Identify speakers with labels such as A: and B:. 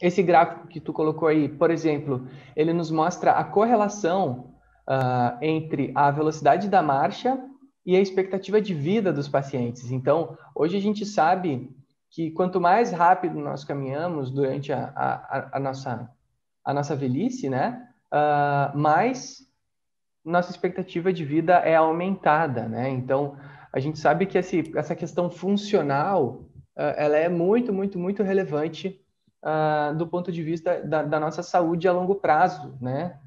A: esse gráfico que tu colocou aí, por exemplo, ele nos mostra a correlação uh, entre a velocidade da marcha e a expectativa de vida dos pacientes. Então, hoje a gente sabe que quanto mais rápido nós caminhamos durante a, a, a nossa, a nossa velhice, né, uh, mais nossa expectativa de vida é aumentada, né? Então, a gente sabe que esse, essa questão funcional, uh, ela é muito, muito, muito relevante ah, do ponto de vista da, da, nossa saúde a longo prazo, né?